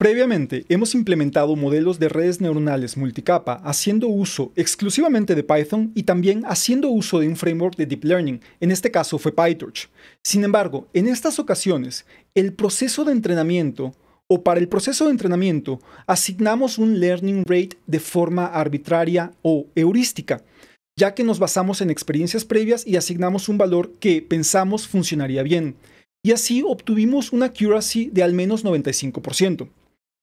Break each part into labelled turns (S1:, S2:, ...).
S1: Previamente, hemos implementado modelos de redes neuronales multicapa haciendo uso exclusivamente de Python y también haciendo uso de un framework de Deep Learning, en este caso fue PyTorch. Sin embargo, en estas ocasiones, el proceso de entrenamiento o para el proceso de entrenamiento asignamos un learning rate de forma arbitraria o heurística, ya que nos basamos en experiencias previas y asignamos un valor que pensamos funcionaría bien. Y así obtuvimos una accuracy de al menos 95%.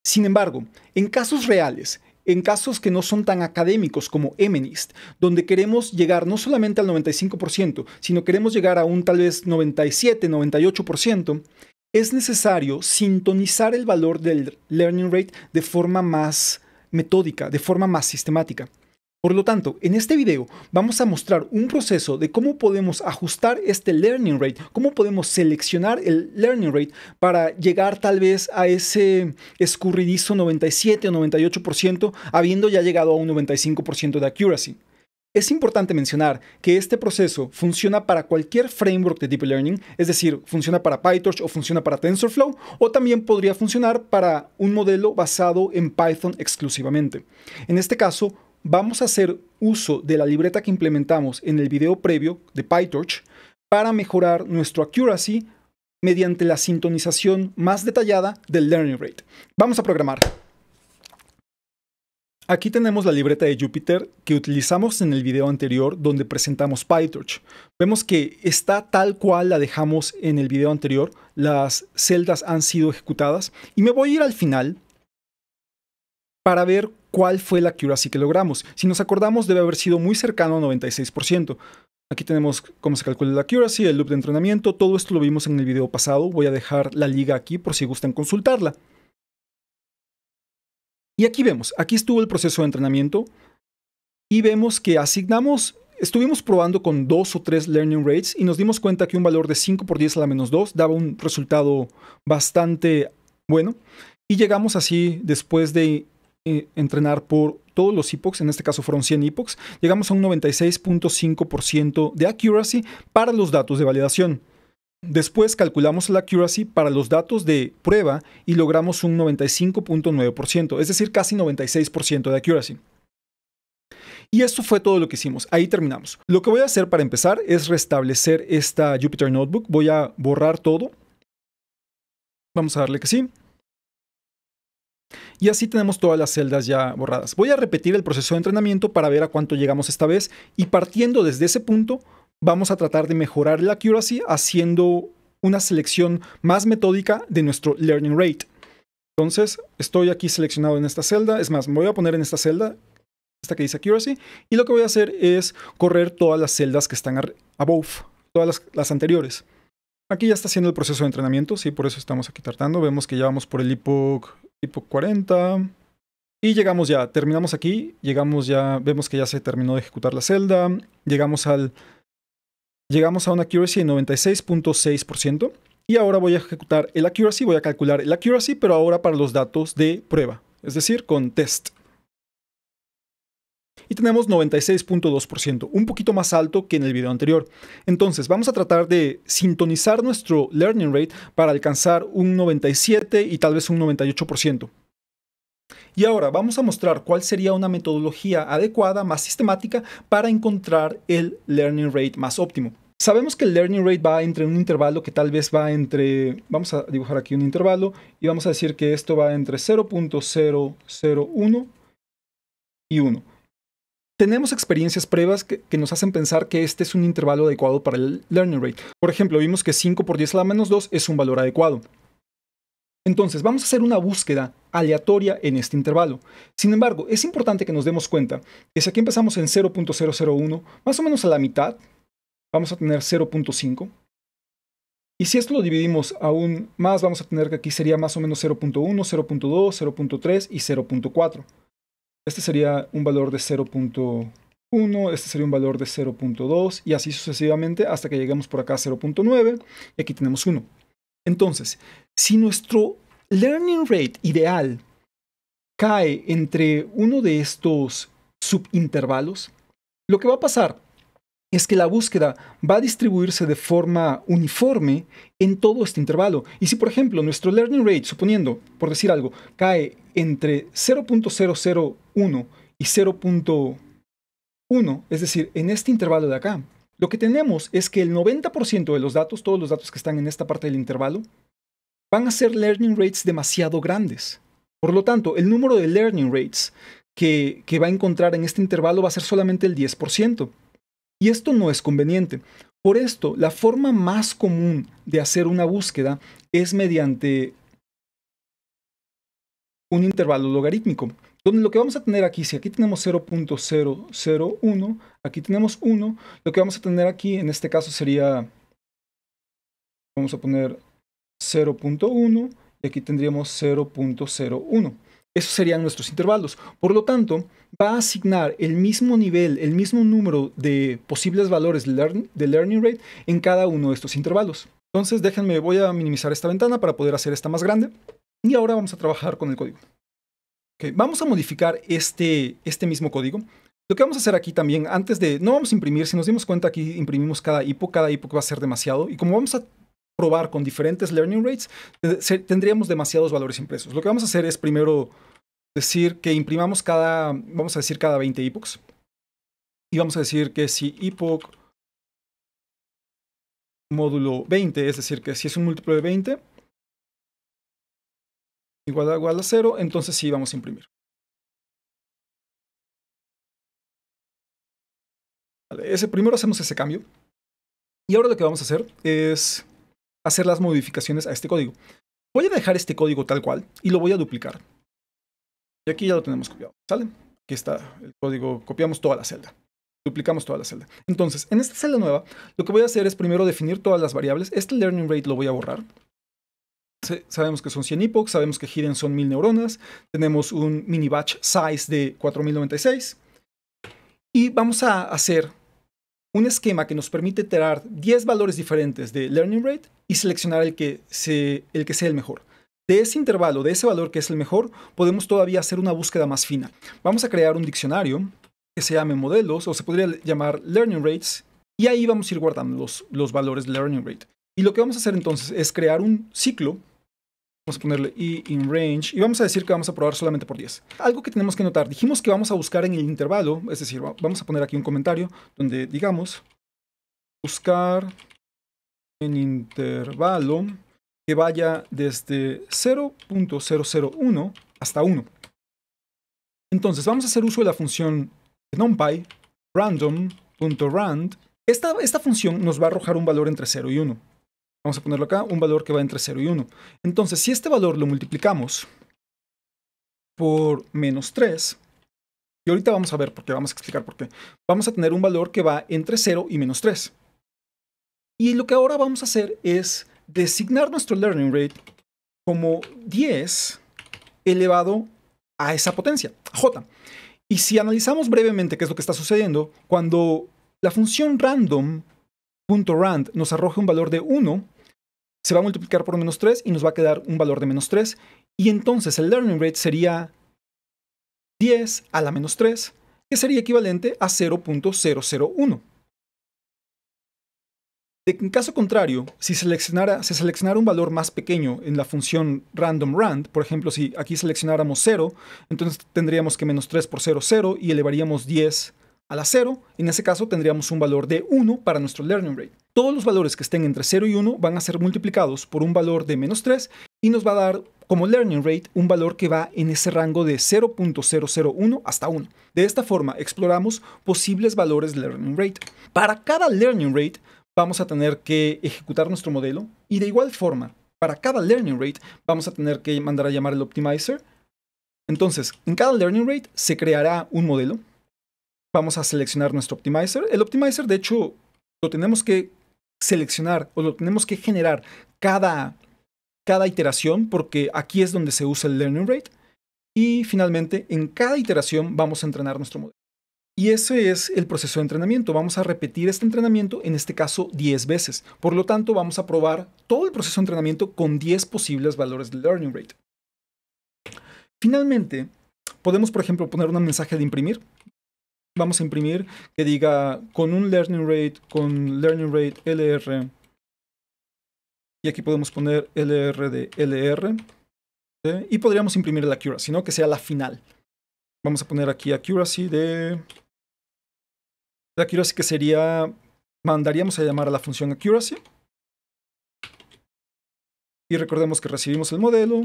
S1: Sin embargo, en casos reales, en casos que no son tan académicos como Emenist, donde queremos llegar no solamente al 95%, sino queremos llegar a un tal vez 97, 98%, es necesario sintonizar el valor del learning rate de forma más metódica, de forma más sistemática. Por lo tanto, en este video vamos a mostrar un proceso de cómo podemos ajustar este learning rate, cómo podemos seleccionar el learning rate para llegar tal vez a ese escurridizo 97 o 98%, habiendo ya llegado a un 95% de accuracy. Es importante mencionar que este proceso funciona para cualquier framework de Deep Learning, es decir, funciona para PyTorch o funciona para TensorFlow, o también podría funcionar para un modelo basado en Python exclusivamente. En este caso, vamos a hacer uso de la libreta que implementamos en el video previo de PyTorch para mejorar nuestro accuracy mediante la sintonización más detallada del learning rate. Vamos a programar. Aquí tenemos la libreta de Jupyter que utilizamos en el video anterior donde presentamos PyTorch. Vemos que está tal cual la dejamos en el video anterior. Las celdas han sido ejecutadas y me voy a ir al final para ver cuál fue la accuracy que logramos. Si nos acordamos, debe haber sido muy cercano a 96%. Aquí tenemos cómo se calcula la accuracy, el loop de entrenamiento, todo esto lo vimos en el video pasado. Voy a dejar la liga aquí por si gustan consultarla. Y aquí vemos, aquí estuvo el proceso de entrenamiento y vemos que asignamos, estuvimos probando con dos o tres learning rates y nos dimos cuenta que un valor de 5 por 10 a la menos 2 daba un resultado bastante bueno. Y llegamos así, después de eh, entrenar por todos los epochs en este caso fueron 100 epochs llegamos a un 96.5% de accuracy para los datos de validación. Después calculamos la accuracy para los datos de prueba y logramos un 95.9%, es decir, casi 96% de accuracy. Y esto fue todo lo que hicimos. Ahí terminamos. Lo que voy a hacer para empezar es restablecer esta Jupyter Notebook. Voy a borrar todo. Vamos a darle que sí y así tenemos todas las celdas ya borradas. Voy a repetir el proceso de entrenamiento para ver a cuánto llegamos esta vez y partiendo desde ese punto vamos a tratar de mejorar la accuracy haciendo una selección más metódica de nuestro learning rate. Entonces estoy aquí seleccionado en esta celda, es más, me voy a poner en esta celda, esta que dice accuracy, y lo que voy a hacer es correr todas las celdas que están above, todas las, anteriores. Aquí ya está haciendo el proceso de entrenamiento, sí, por eso estamos aquí tratando. Vemos que ya vamos por el epoch tipo 40. Y llegamos ya, terminamos aquí, llegamos ya, vemos que ya se terminó de ejecutar la celda, llegamos al... Llegamos a una accuracy de 96.6% y ahora voy a ejecutar el accuracy, voy a calcular el accuracy, pero ahora para los datos de prueba, es decir, con test y tenemos 96.2%, un poquito más alto que en el video anterior. Entonces vamos a tratar de sintonizar nuestro learning rate para alcanzar un 97 y tal vez un 98%. Y ahora vamos a mostrar cuál sería una metodología adecuada, más sistemática, para encontrar el learning rate más óptimo. Sabemos que el learning rate va entre un intervalo que tal vez va entre, vamos a dibujar aquí un intervalo y vamos a decir que esto va entre 0.001 y 1. Tenemos experiencias pruebas que, que, nos hacen pensar que este es un intervalo adecuado para el learning rate. Por ejemplo, vimos que 5 por 10 a la menos 2 es un valor adecuado. Entonces, vamos a hacer una búsqueda aleatoria en este intervalo. Sin embargo, es importante que nos demos cuenta que si aquí empezamos en 0.001, más o menos a la mitad, vamos a tener 0.5. Y si esto lo dividimos aún más, vamos a tener que aquí sería más o menos 0.1, 0.2, 0.3 y 0.4. Este sería un valor de 0.1, este sería un valor de 0.2 y así sucesivamente hasta que lleguemos por acá a 0.9 y aquí tenemos 1. Entonces, si nuestro learning rate ideal cae entre uno de estos subintervalos, lo que va a pasar es que la búsqueda va a distribuirse de forma uniforme en todo este intervalo. Y si, por ejemplo, nuestro learning rate, suponiendo, por decir algo, cae entre 0.001 y 0.1, es decir, en este intervalo de acá, lo que tenemos es que el 90% de los datos, todos los datos que están en esta parte del intervalo, van a ser learning rates demasiado grandes. Por lo tanto, el número de learning rates que, va a encontrar en este intervalo va a ser solamente el 10%. Y esto no es conveniente. Por esto, la forma más común de hacer una búsqueda es mediante un intervalo logarítmico. Donde lo que vamos a tener aquí, si aquí tenemos 0.001, aquí tenemos 1, lo que vamos a tener aquí en este caso sería, vamos a poner 0.1 y aquí tendríamos 0.01. Esos serían nuestros intervalos. Por lo tanto, va a asignar el mismo nivel, el mismo número de posibles valores de, de learning rate en cada uno de estos intervalos. Entonces déjenme, voy a minimizar esta ventana para poder hacer esta más grande. Y ahora vamos a trabajar con el código. vamos a modificar este, este mismo código. Lo que vamos a hacer aquí también, antes de, no vamos a imprimir, si nos dimos cuenta aquí imprimimos cada hipo, cada epoch va a ser demasiado. Y como vamos a probar con diferentes learning rates, eh, tendríamos demasiados valores impresos. Lo que vamos a hacer es primero decir que imprimamos cada, vamos a decir cada 20 epochs. Y vamos a decir que si epoch módulo 20, es decir, que si es un múltiplo de 20, igual a, igual cero, entonces sí vamos a imprimir. ese, primero hacemos ese cambio. Y ahora lo que vamos a hacer es hacer las modificaciones a este código. Voy a dejar este código tal cual y lo voy a duplicar. Y aquí ya lo tenemos copiado, ¿sale? Aquí está el código, copiamos toda la celda. Duplicamos toda la celda. Entonces, en esta celda nueva, lo que voy a hacer es primero definir todas las variables. Este learning rate lo voy a borrar sabemos que son 100 epochs, sabemos que hidden son 1000 neuronas, tenemos un mini batch size de 4096 y vamos a hacer un esquema que nos permite iterar 10 valores diferentes de learning rate y seleccionar el que, se, el que sea el mejor. De ese intervalo, de ese valor que es el mejor, podemos todavía hacer una búsqueda más fina. Vamos a crear un diccionario que se llame modelos o se podría llamar learning rates y ahí vamos a ir guardando los, los valores de learning rate. Y lo que vamos a hacer entonces es crear un ciclo. Vamos a ponerle i in range y vamos a decir que vamos a probar solamente por 10. Algo que tenemos que notar, dijimos que vamos a buscar en el intervalo, es decir, vamos a poner aquí un comentario donde digamos buscar en intervalo que vaya desde 0.001 hasta 1. Entonces vamos a hacer uso de la función de NumPy random.rand. Esta, esta función nos va a arrojar un valor entre 0 y 1 vamos a ponerlo acá, un valor que va entre 0 y 1. Entonces, si este valor lo multiplicamos por menos 3, y ahorita vamos a ver por qué, vamos a explicar por qué, vamos a tener un valor que va entre 0 y menos 3. Y lo que ahora vamos a hacer es designar nuestro learning rate como 10 elevado a esa potencia, j. Y si analizamos brevemente qué es lo que está sucediendo, cuando la función random.rand nos arroja un valor de 1, se va a multiplicar por menos 3 y nos va a quedar un valor de menos 3. Y entonces el learning rate sería 10 a la menos 3, que sería equivalente a 0.001. En caso contrario, si seleccionara, se seleccionara un valor más pequeño en la función random rand, por ejemplo, si aquí seleccionáramos 0, entonces tendríamos que menos 3 por 0, 0 y elevaríamos 10 a la 0. En ese caso tendríamos un valor de 1 para nuestro learning rate todos los valores que estén entre 0 y 1 van a ser multiplicados por un valor de menos 3 y nos va a dar como learning rate un valor que va en ese rango de 0.001 hasta 1. De esta forma exploramos posibles valores de learning rate. Para cada learning rate vamos a tener que ejecutar nuestro modelo y de igual forma, para cada learning rate vamos a tener que mandar a llamar el optimizer. Entonces, en cada learning rate se creará un modelo. Vamos a seleccionar nuestro optimizer. El optimizer, de hecho, lo tenemos que seleccionar o lo tenemos que generar cada, iteración porque aquí es donde se usa el learning rate. Y finalmente, en cada iteración vamos a entrenar nuestro modelo. Y ese es el proceso de entrenamiento. Vamos a repetir este entrenamiento, en este caso 10 veces. Por lo tanto, vamos a probar todo el proceso de entrenamiento con 10 posibles valores de learning rate. Finalmente, podemos, por ejemplo, poner un mensaje de imprimir vamos a imprimir que diga con un learning rate, con learning rate LR. Y aquí podemos poner LR de LR. Y podríamos imprimir la accuracy, ¿no? Que sea la final. Vamos a poner aquí accuracy de... La accuracy que sería... Mandaríamos a llamar a la función accuracy. Y recordemos que recibimos el modelo,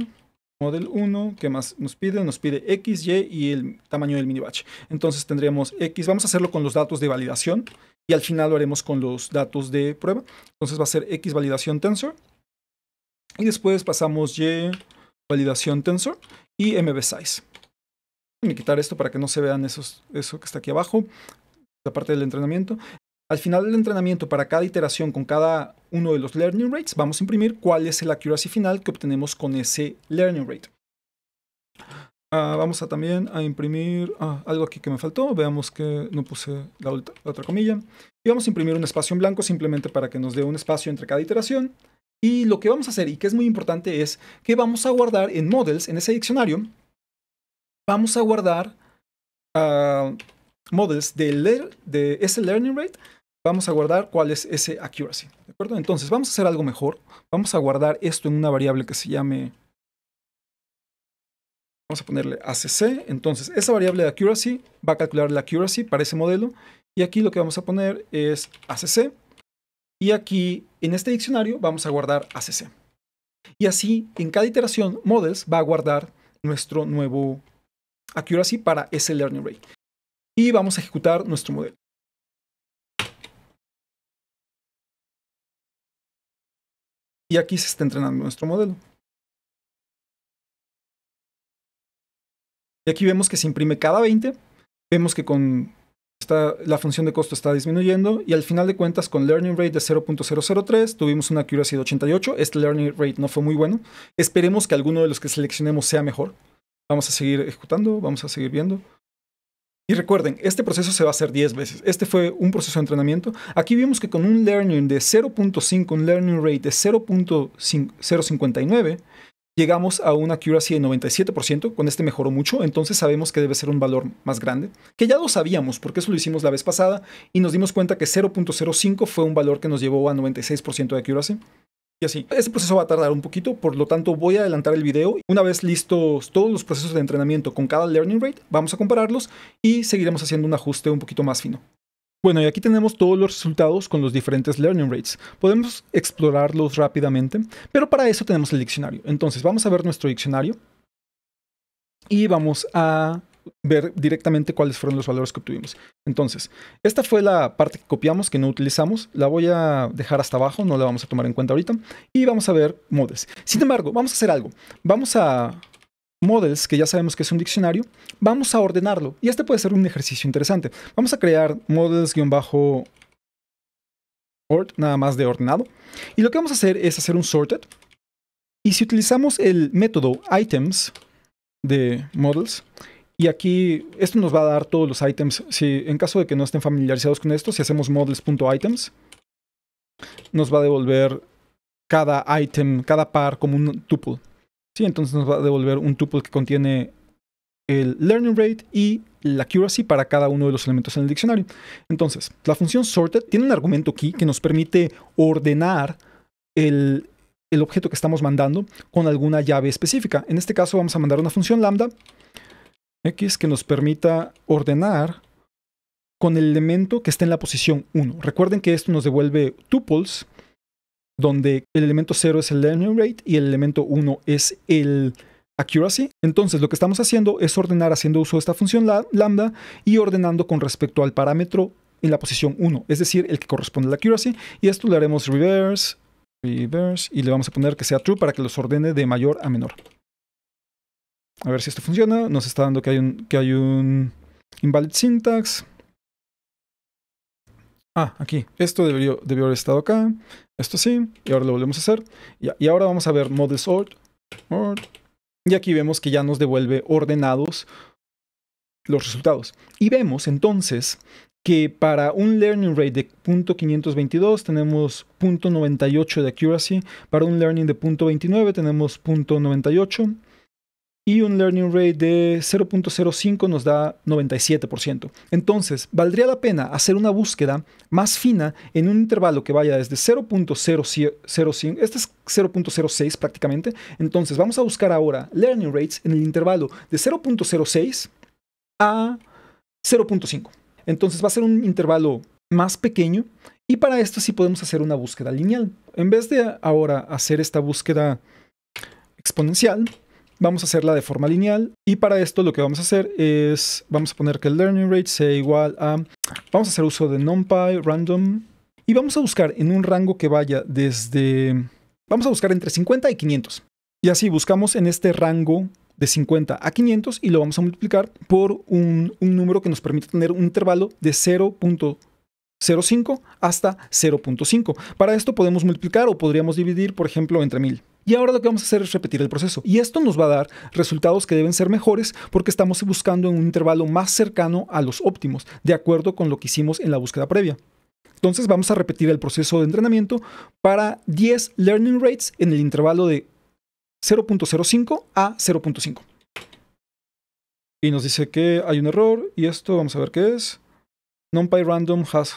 S1: model 1, ¿qué más nos pide? Nos pide X, Y y el tamaño del mini batch. Entonces tendríamos X, vamos a hacerlo con los datos de validación y al final lo haremos con los datos de prueba. Entonces va a ser X validación tensor y después pasamos Y validación tensor y MB size. Voy a quitar esto para que no se vean esos, eso que está aquí abajo, la parte del entrenamiento. Al final del entrenamiento, para cada iteración con cada uno de los learning rates, vamos a imprimir cuál es el accuracy final que obtenemos con ese learning rate. Ah, vamos a también a imprimir ah, algo aquí que me faltó. Veamos que no puse la, otra comilla. Y vamos a imprimir un espacio en blanco simplemente para que nos dé un espacio entre cada iteración. Y lo que vamos a hacer, y que es muy importante, es que vamos a guardar en models, en ese diccionario, vamos a guardar ah, models de ese learning rate vamos a guardar cuál es ese accuracy. ¿De acuerdo? Entonces, vamos a hacer algo mejor. Vamos a guardar esto en una variable que se llame... Vamos a ponerle ACC. Entonces, esa variable de accuracy va a calcular la accuracy para ese modelo. Y aquí lo que vamos a poner es ACC. Y aquí, en este diccionario, vamos a guardar ACC. Y así, en cada iteración, models va a guardar nuestro nuevo accuracy para ese learning rate. Y vamos a ejecutar nuestro modelo. Y aquí se está entrenando nuestro modelo. Y aquí vemos que se imprime cada 20. Vemos que con la función de costo está disminuyendo y al final de cuentas con learning rate de 0.003 tuvimos una accuracy de 88. Este learning rate no fue muy bueno. Esperemos que alguno de los que seleccionemos sea mejor. Vamos a seguir ejecutando, vamos a seguir viendo. Y recuerden, este proceso se va a hacer 10 veces. Este fue un proceso de entrenamiento. Aquí vimos que con un learning de 0.5, un learning rate de 0.059, llegamos a una accuracy de 97%. Con este mejoró mucho, entonces sabemos que debe ser un valor más grande, que ya lo sabíamos porque eso lo hicimos la vez pasada y nos dimos cuenta que 0.05 fue un valor que nos llevó a 96% de accuracy y así. ese proceso va a tardar un poquito, por lo tanto voy a adelantar el video. Una vez listos todos los procesos de entrenamiento con cada learning rate, vamos a compararlos y seguiremos haciendo un ajuste un poquito más fino. Bueno, y aquí tenemos todos los resultados con los diferentes learning rates. Podemos explorarlos rápidamente, pero para eso tenemos el diccionario. Entonces vamos a ver nuestro diccionario y vamos a ver directamente cuáles fueron los valores que obtuvimos. Entonces, esta fue la parte que copiamos, que no utilizamos. La voy a dejar hasta abajo, no la vamos a tomar en cuenta ahorita. Y vamos a ver models. Sin embargo, vamos a hacer algo. Vamos a models, que ya sabemos que es un diccionario, vamos a ordenarlo. Y este puede ser un ejercicio interesante. Vamos a crear models-ord, nada más de ordenado. Y lo que vamos a hacer es hacer un sorted. Y si utilizamos el método items de models, y aquí, esto nos va a dar todos los items. Si, en caso de que no estén familiarizados con esto, si hacemos models.items, nos va a devolver cada item, cada par como un tuple. Sí, entonces nos va a devolver un tuple que contiene el learning rate y la accuracy para cada uno de los elementos en el diccionario. Entonces, la función sorted tiene un argumento aquí que nos permite ordenar el, el objeto que estamos mandando con alguna llave específica. En este caso vamos a mandar una función lambda X que nos permita ordenar con el elemento que está en la posición 1. Recuerden que esto nos devuelve tuples, donde el elemento 0 es el learning rate y el elemento 1 es el accuracy. Entonces lo que estamos haciendo es ordenar haciendo uso de esta función lambda y ordenando con respecto al parámetro en la posición 1, es decir, el que corresponde al accuracy. Y esto le haremos reverse, reverse y le vamos a poner que sea true para que los ordene de mayor a menor a ver si esto funciona. Nos está dando que hay un, que hay invalid syntax. Ah, aquí. Esto debió, debió haber estado acá. Esto sí. Y ahora lo volvemos a hacer. Y, ahora vamos a ver models Y aquí vemos que ya nos devuelve ordenados los resultados. Y vemos entonces que para un learning rate de .522 tenemos .98 de accuracy, para un learning de .29 tenemos .98 y un learning rate de 0.05 nos da 97%. Entonces, valdría la pena hacer una búsqueda más fina en un intervalo que vaya desde 0.005, este es 0.06 prácticamente, entonces vamos a buscar ahora learning rates en el intervalo de 0.06 a 0.5. Entonces va a ser un intervalo más pequeño y para esto sí podemos hacer una búsqueda lineal. En vez de ahora hacer esta búsqueda exponencial, vamos a hacerla de forma lineal y para esto lo que vamos a hacer es, vamos a poner que el learning rate sea igual a, vamos a hacer uso de NumPy, random, y vamos a buscar en un rango que vaya desde, vamos a buscar entre 50 y 500. Y así buscamos en este rango de 50 a 500 y lo vamos a multiplicar por un, un número que nos permite tener un intervalo de 0.05 hasta 0.5. Para esto podemos multiplicar o podríamos dividir, por ejemplo, entre 1000. Y ahora lo que vamos a hacer es repetir el proceso. Y esto nos va a dar resultados que deben ser mejores porque estamos buscando en un intervalo más cercano a los óptimos, de acuerdo con lo que hicimos en la búsqueda previa. Entonces vamos a repetir el proceso de entrenamiento para 10 learning rates en el intervalo de 0.05 a 0.5. Y nos dice que hay un error y esto vamos a ver qué es. NumPy random has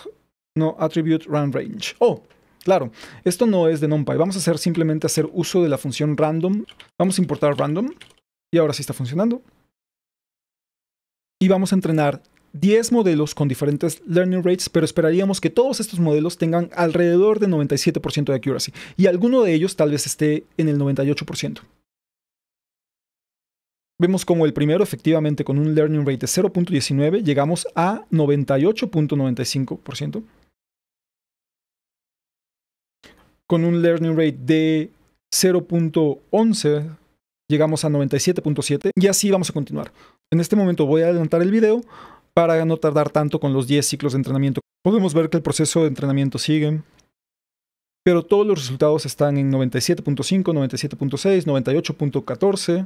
S1: no attribute run range. Oh, Claro, esto no es de NumPy. Vamos a hacer simplemente hacer uso de la función random. Vamos a importar random. Y ahora sí está funcionando. Y vamos a entrenar 10 modelos con diferentes learning rates, pero esperaríamos que todos estos modelos tengan alrededor de 97% de accuracy. Y alguno de ellos tal vez esté en el 98%. Vemos como el primero, efectivamente, con un learning rate de 0.19, llegamos a 98.95% con un learning rate de 0.11 llegamos a 97.7 y así vamos a continuar. En este momento voy a adelantar el video para no tardar tanto con los 10 ciclos de entrenamiento. Podemos ver que el proceso de entrenamiento sigue, pero todos los resultados están en 97.5, 97.6, 98.14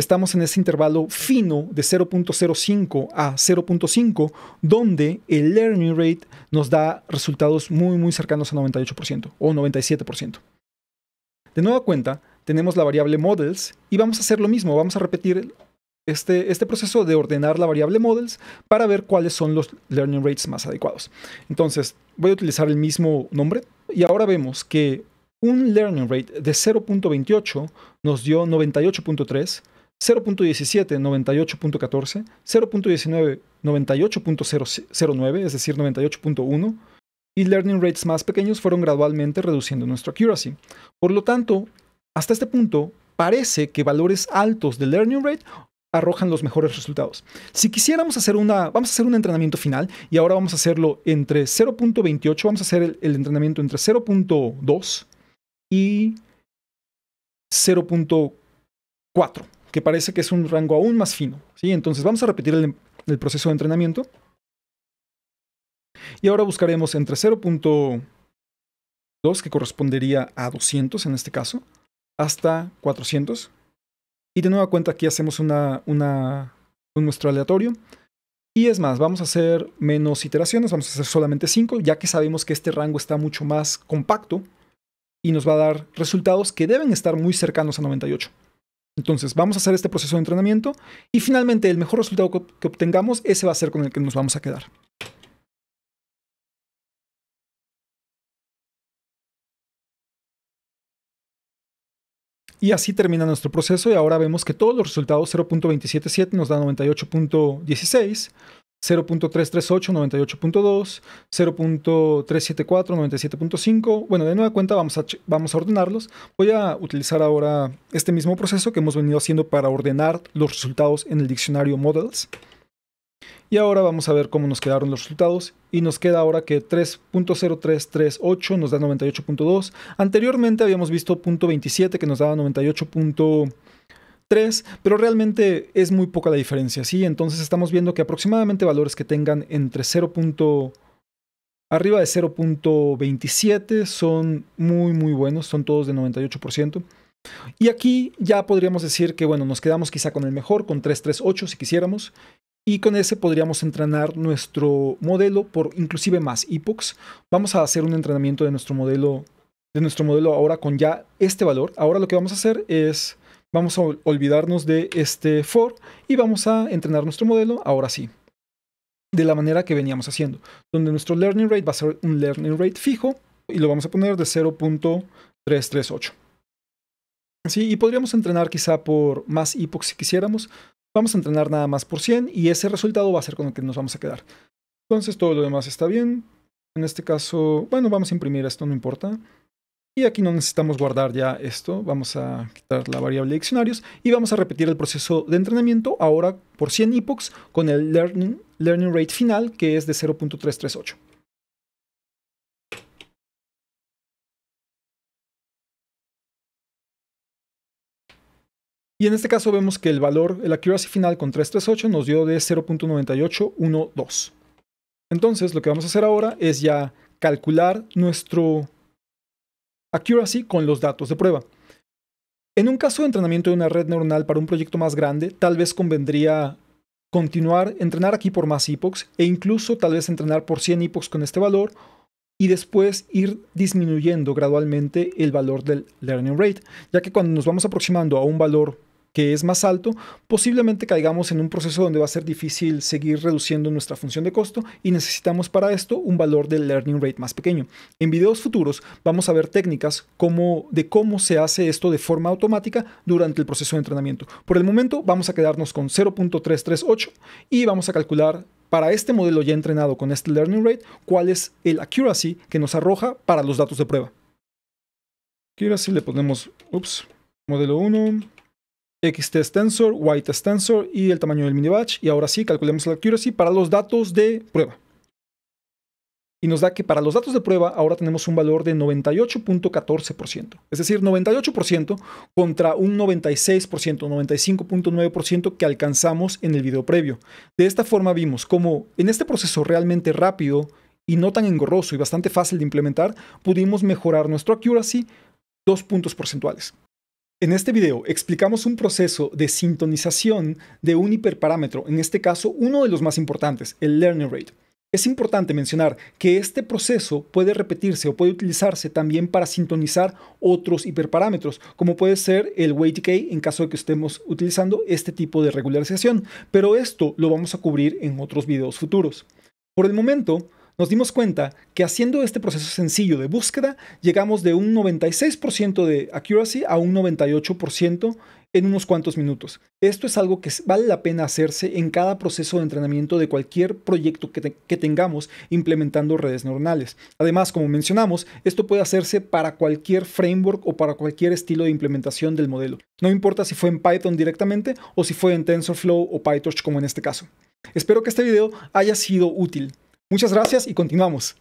S1: estamos en ese intervalo fino de 0.05 a 0.5, donde el learning rate nos da resultados muy, muy cercanos a 98% o 97%. De nueva cuenta, tenemos la variable models y vamos a hacer lo mismo, vamos a repetir este, este proceso de ordenar la variable models para ver cuáles son los learning rates más adecuados. Entonces, voy a utilizar el mismo nombre y ahora vemos que un learning rate de 0.28 nos dio 98.3, 0.17, 98.14, 0.19, 98.09, es decir, 98.1, y learning rates más pequeños fueron gradualmente reduciendo nuestra accuracy. Por lo tanto, hasta este punto, parece que valores altos de learning rate arrojan los mejores resultados. Si quisiéramos hacer una, vamos a hacer un entrenamiento final y ahora vamos a hacerlo entre 0.28, vamos a hacer el entrenamiento entre 0.2 y 0.4 que parece que es un rango aún más fino. ¿sí? Entonces vamos a repetir el, proceso de entrenamiento. Y ahora buscaremos entre 0.2, que correspondería a 200 en este caso, hasta 400. Y de nueva cuenta aquí hacemos un nuestro aleatorio. Y es más, vamos a hacer menos iteraciones, vamos a hacer solamente 5, ya que sabemos que este rango está mucho más compacto y nos va a dar resultados que deben estar muy cercanos a 98. Entonces, vamos a hacer este proceso de entrenamiento y finalmente el mejor resultado que, obtengamos, ese va a ser con el que nos vamos a quedar. Y así termina nuestro proceso y ahora vemos que todos los resultados 0.277 nos da 98.16. 0.338 98.2, 0.374 97.5. Bueno, de nueva cuenta vamos a, vamos a ordenarlos. Voy a utilizar ahora este mismo proceso que hemos venido haciendo para ordenar los resultados en el diccionario models. Y ahora vamos a ver cómo nos quedaron los resultados. Y nos queda ahora que 3.0338 nos da 98.2. Anteriormente habíamos visto .27 que nos daba 98.2. 3, pero realmente es muy poca la diferencia, ¿sí? Entonces estamos viendo que aproximadamente valores que tengan entre 0. Arriba de 0.27 son muy, muy buenos, son todos de 98%. Y aquí ya podríamos decir que, bueno, nos quedamos quizá con el mejor, con 338 si quisiéramos, y con ese podríamos entrenar nuestro modelo por inclusive más epochs. Vamos a hacer un entrenamiento de nuestro modelo, de nuestro modelo ahora con ya este valor. Ahora lo que vamos a hacer es Vamos a olvidarnos de este for y vamos a entrenar nuestro modelo ahora sí, de la manera que veníamos haciendo, donde nuestro learning rate va a ser un learning rate fijo y lo vamos a poner de 0.338. y podríamos entrenar quizá por más epochs si quisiéramos. Vamos a entrenar nada más por 100 y ese resultado va a ser con el que nos vamos a quedar. Entonces todo lo demás está bien. En este caso, bueno, vamos a imprimir esto, no importa. Y aquí no necesitamos guardar ya esto. Vamos a quitar la variable diccionarios y vamos a repetir el proceso de entrenamiento ahora por 100 epochs con el learning, learning rate final que es de 0.338. Y en este caso vemos que el valor, el accuracy final con 338 nos dio de 0.9812. Entonces lo que vamos a hacer ahora es ya calcular nuestro Accuracy con los datos de prueba. En un caso de entrenamiento de una red neuronal para un proyecto más grande, tal vez convendría continuar, entrenar aquí por más epochs e incluso tal vez entrenar por 100 epochs con este valor y después ir disminuyendo gradualmente el valor del learning rate, ya que cuando nos vamos aproximando a un valor que es más alto, posiblemente caigamos en un proceso donde va a ser difícil seguir reduciendo nuestra función de costo y necesitamos para esto un valor del learning rate más pequeño. En videos futuros vamos a ver técnicas como de cómo se hace esto de forma automática durante el proceso de entrenamiento. Por el momento vamos a quedarnos con 0.338 y vamos a calcular para este modelo ya entrenado con este learning rate cuál es el accuracy que nos arroja para los datos de prueba. Accuracy le ponemos, ups, modelo 1, XT tensor, Y y el tamaño del minibatch. Y ahora sí, calculemos la accuracy para los datos de prueba. Y nos da que para los datos de prueba ahora tenemos un valor de 98.14%. Es decir, 98% contra un 96%, 95.9% que alcanzamos en el video previo. De esta forma vimos cómo en este proceso realmente rápido y no tan engorroso y bastante fácil de implementar, pudimos mejorar nuestro accuracy dos puntos porcentuales. En este video explicamos un proceso de sintonización de un hiperparámetro, en este caso uno de los más importantes, el learning rate. Es importante mencionar que este proceso puede repetirse o puede utilizarse también para sintonizar otros hiperparámetros, como puede ser el weight decay en caso de que estemos utilizando este tipo de regularización, pero esto lo vamos a cubrir en otros videos futuros. Por el momento, nos dimos cuenta que haciendo este proceso sencillo de búsqueda, llegamos de un 96% de accuracy a un 98% en unos cuantos minutos. Esto es algo que vale la pena hacerse en cada proceso de entrenamiento de cualquier proyecto que, tengamos implementando redes neuronales. Además, como mencionamos, esto puede hacerse para cualquier framework o para cualquier estilo de implementación del modelo. No importa si fue en Python directamente o si fue en TensorFlow o PyTorch como en este caso. Espero que este video haya sido útil. Muchas gracias y continuamos.